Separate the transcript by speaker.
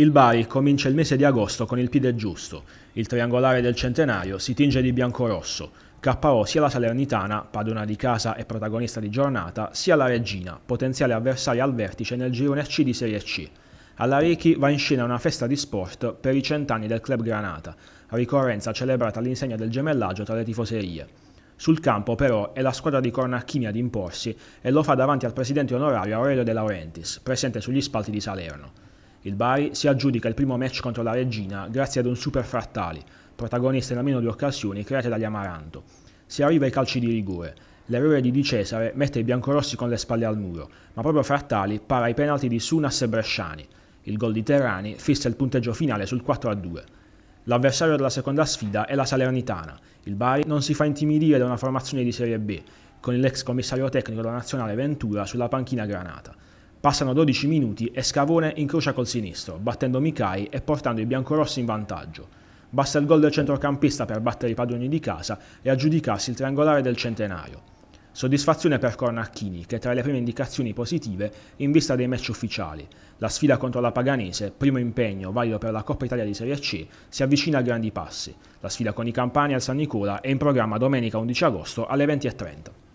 Speaker 1: Il Bari comincia il mese di agosto con il piede giusto. Il triangolare del centenario si tinge di bianco-rosso. KO sia la Salernitana, padrona di casa e protagonista di giornata, sia la Regina, potenziale avversaria al vertice nel girone C di Serie C. Alla Rechi va in scena una festa di sport per i cent'anni del club Granata, ricorrenza celebrata all'insegna del gemellaggio tra le tifoserie. Sul campo però è la squadra di Cornacchini ad imporsi e lo fa davanti al presidente onorario Aurelio De Laurentiis, presente sugli spalti di Salerno. Il Bari si aggiudica il primo match contro la Regina grazie ad un super frattali, protagonista in almeno due occasioni create dagli Amaranto. Si arriva ai calci di rigore. L'errore di Di Cesare mette i biancorossi con le spalle al muro, ma proprio Frattali para i penalti di Sunas e Bresciani. Il gol di Terrani fissa il punteggio finale sul 4-2. L'avversario della seconda sfida è la Salernitana. Il Bari non si fa intimidire da una formazione di Serie B, con l'ex commissario tecnico della nazionale Ventura sulla panchina granata. Passano 12 minuti e Scavone incrocia col sinistro, battendo Mikai e portando i biancorossi in vantaggio. Basta il gol del centrocampista per battere i padroni di casa e aggiudicarsi il triangolare del centenario. Soddisfazione per Cornacchini, che è tra le prime indicazioni positive in vista dei match ufficiali. La sfida contro la Paganese, primo impegno valido per la Coppa Italia di Serie C, si avvicina a grandi passi. La sfida con i Campani al San Nicola è in programma domenica 11 agosto alle 20.30.